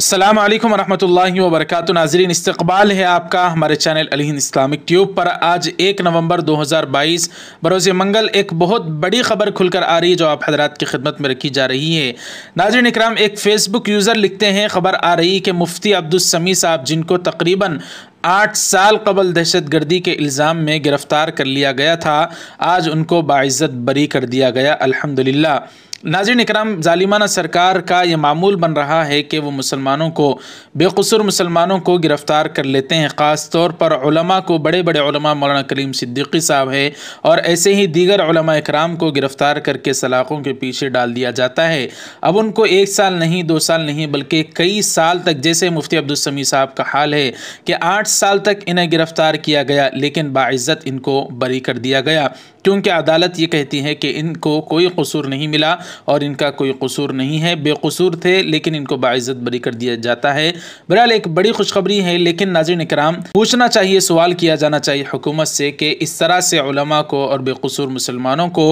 असलम वरहमल वबरक नाजरीन इस्तबाल है आपका हमारे चैनल हिंद इस्लामिक ट्यूब पर आज एक नवंबर 2022 बरोज़ मंगल एक बहुत बड़ी खबर खुलकर आ रही है जो आप हजरात की खिदमत में रखी जा रही है नाजरन इक्राम एक फ़ेसबुक यूज़र लिखते हैं खबर आ रही कि मुफ्ती अब्दुलसमी साहब जिनको तकरीबन आठ साल कबल दहशत गर्दी के इल्ज़ाम में गिरफ़्तार कर लिया गया था आज उनको बाज़्ज़त बरी कर दिया गया अल्हम्दुलिल्लाह नाजिन इकराम ालिमाना सरकार का ये मामूल बन रहा है कि वो मुसलमानों को बेकसूर मुसलमानों को गिरफ़्तार कर लेते हैं ख़ास तौर पर उलमा को बड़े बड़े उलमा मौलाना करीम सिद्दीकी साहब है और ऐसे ही दीगर उलमा इकराम को गिरफ़्तार करके सलाखों के पीछे डाल दिया जाता है अब उनको एक साल नहीं दो साल नहीं बल्कि कई साल तक जैसे मुफ्ती अब्दुलसमी साहब का हाल है कि आठ साल तक इन्हें गिरफ़्तार किया गया लेकिन बाज़्ज़त इनको बरी कर दिया गया क्योंकि अदालत ये कहती है कि इनको कोई कसूर नहीं मिला और इनका कोई कसूर नहीं है बेकसूर थे लेकिन इनको बाज़्ज़त बरी कर दिया जाता है बहरहाल एक बड़ी खुशखबरी है लेकिन नाजिन इकराम पूछना चाहिए सवाल किया जाना चाहिए हुकूमत से कि इस तरह से उलमा को और बेकसूर मुसलमानों को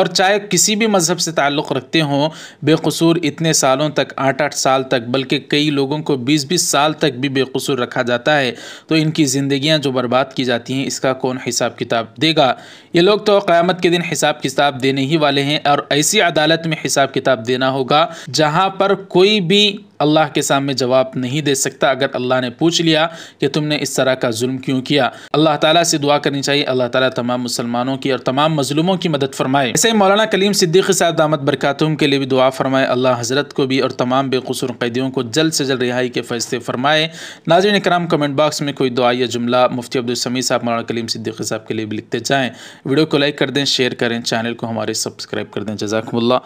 और चाहे किसी भी मज़हब से ताल्लुक़ रखते हों बेकसूर इतने सालों तक आठ आठ साल तक बल्कि कई लोगों को बीस बीस साल तक भी बेकसूर रखा जाता है तो इनकी ज़िंदियाँ जो बर्बाद की जाती हैं इसका कौन हिसाब किताब देगा ये लोग तो क़्यामत के दिन हिसाब किताब देने ही वाले हैं और ऐसी अदालत में हिसाब किताब देना होगा जहाँ पर कोई भी अल्लाह के सामने जवाब नहीं दे सकता अगर अल्लाह ने पूछ लिया कि तुमने इस तरह का जुल्म क्यों किया अल्लाह ताला से दुआ करनी चाहिए अल्लाह ताला तमाम मुसलमानों की और तमाम मजलूमों की मदद फरमाए ऐसे मौलाना कलीम सिद्दीक साहब दामद बरकातुम के लिए भी दुआ फरमाए अल्लाह हज़रत को भी और तमाम बेकसूर कैदियों को जल्द से जल्द रिहाई के फैसले फरमाए नाजिन कराम कमेंट बॉक्स में कोई दुआ या जुमला मुफ्ती अब्दुलसमी साहब मौलाना कलीम सिद्दीक साहब के लिए भी लिखते जाएँ वीडियो को लाइक कर दें शेयर करें चैनल को हमारे सब्सक्राइब कर दें जजाकम्ला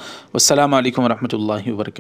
वालकम वरहमल वर्क